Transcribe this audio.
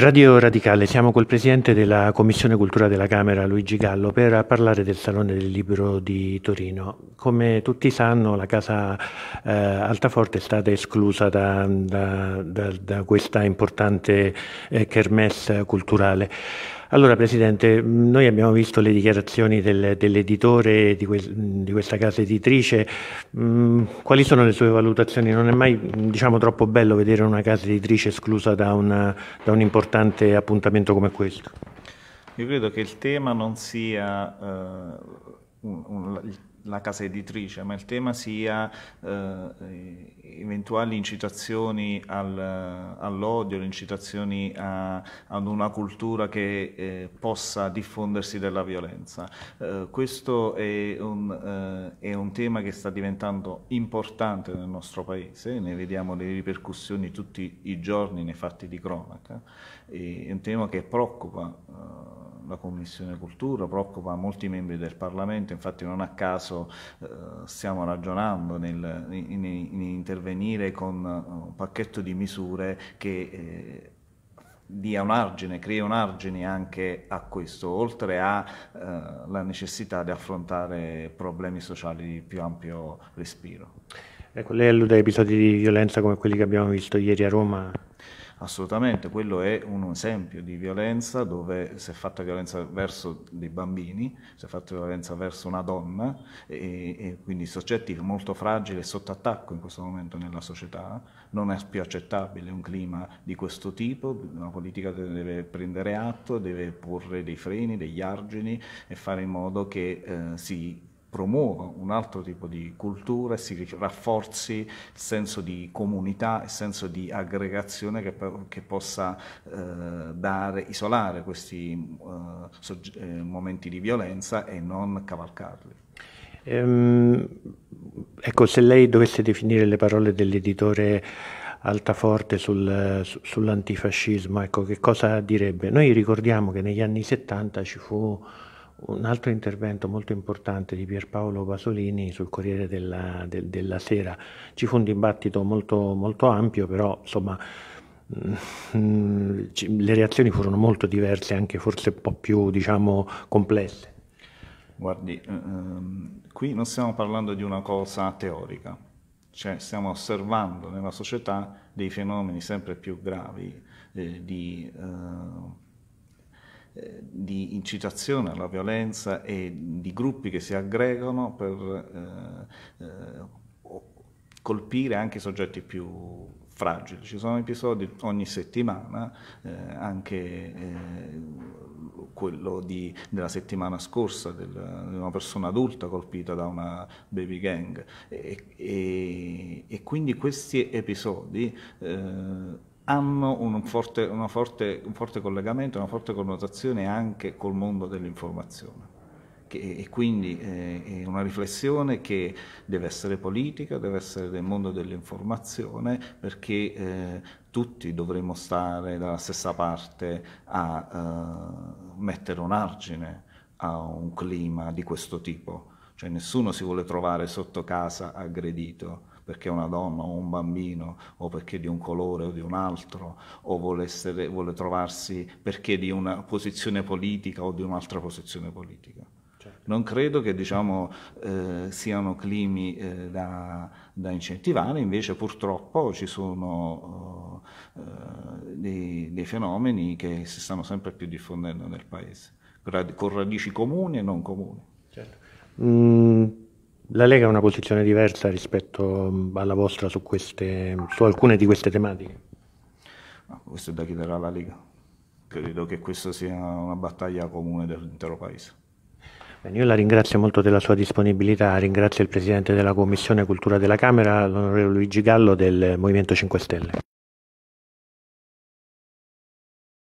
Radio Radicale, siamo col Presidente della Commissione Cultura della Camera, Luigi Gallo, per parlare del Salone del Libro di Torino. Come tutti sanno, la Casa eh, Altaforte è stata esclusa da, da, da, da questa importante eh, kermesse culturale. Allora Presidente, noi abbiamo visto le dichiarazioni del, dell'editore di, que, di, questa casa editrice, mm, quali sono le sue valutazioni? Non è mai diciamo, troppo bello vedere una casa editrice esclusa da, una, da un importante appuntamento come questo? Io credo che il tema non sia eh, un, un, la casa editrice, ma il tema sia eh, eventuali incitazioni al, all'odio, le incitazioni a, ad una cultura che eh, possa diffondersi della violenza. Eh, questo è un, eh, è un, tema che sta diventando importante nel nostro Paese, ne vediamo le ripercussioni tutti i giorni nei fatti di cronaca, è un tema che preoccupa eh, la Commissione Cultura, preoccupa molti membri del Parlamento, infatti non a caso eh, stiamo ragionando nel, in, in, in intervenire con eh, un pacchetto di misure che eh, dia un argine, crea un argine anche a questo, oltre alla eh, necessità di affrontare problemi sociali di più ampio respiro. Ecco, lei allude a episodi di violenza come quelli che abbiamo visto ieri a Roma, Assolutamente, quello è un esempio di violenza dove si è fatta violenza verso dei bambini, si è fatta violenza verso una donna, e, e quindi soggetti molto fragili e sotto attacco in questo momento nella società. Non è più accettabile un clima di questo tipo, la politica deve prendere atto, deve porre dei freni, degli argini e fare in modo che eh, si promuova un altro tipo di cultura e si rafforzi il senso di comunità, il senso di aggregazione che, che possa eh, dare, isolare questi eh, eh, momenti di violenza e non cavalcarli. Ehm, ecco, se lei dovesse definire le parole dell'editore Altaforte sul, sull'antifascismo, ecco, che cosa direbbe? Noi ricordiamo che negli anni 70 ci fu un altro intervento molto importante di Pierpaolo Pasolini sul Corriere della, de, della Sera. Ci fu un dibattito molto, molto ampio, però insomma mh, mm, le reazioni furono molto diverse, anche forse un po' più diciamo, complesse. Guardi, eh, ehm, qui non stiamo parlando di una cosa teorica, cioè stiamo osservando nella società dei fenomeni sempre più gravi eh, di eh, di incitazione alla violenza e di gruppi che si aggregano per eh, eh, colpire anche i soggetti più fragili. Ci sono episodi ogni settimana, eh, anche eh, quello di, della settimana scorsa, del, di una persona adulta colpita da una baby gang. E, e, e quindi questi episodi eh, hanno un forte, forte, un forte, collegamento, una forte connotazione anche col mondo dell'informazione. Che, e quindi eh, è una riflessione che deve essere politica, deve essere del mondo dell'informazione, perché eh, tutti dovremmo stare dalla stessa parte a eh, mettere un argine a un clima di questo tipo. Cioè nessuno si vuole trovare sotto casa aggredito perché è una donna o un bambino o perché di un colore o di un altro o vuole, essere, vuole trovarsi perché di una posizione politica o di un'altra posizione politica. Certo. Non credo che diciamo, eh, siano climi eh, da, da, incentivare, invece purtroppo ci sono oh, eh, dei, dei fenomeni che si stanno sempre più diffondendo nel paese, con radici comuni e non comuni. Certo. Mm. La Lega ha una posizione diversa rispetto alla vostra su, queste, su alcune di queste tematiche? questo è da chiedere alla Lega. Credo che questa sia una battaglia comune dell'intero Paese. Bene, io la ringrazio molto della sua disponibilità, ringrazio il Presidente della Commissione Cultura della Camera, l'onorevole Luigi Gallo del Movimento 5 Stelle.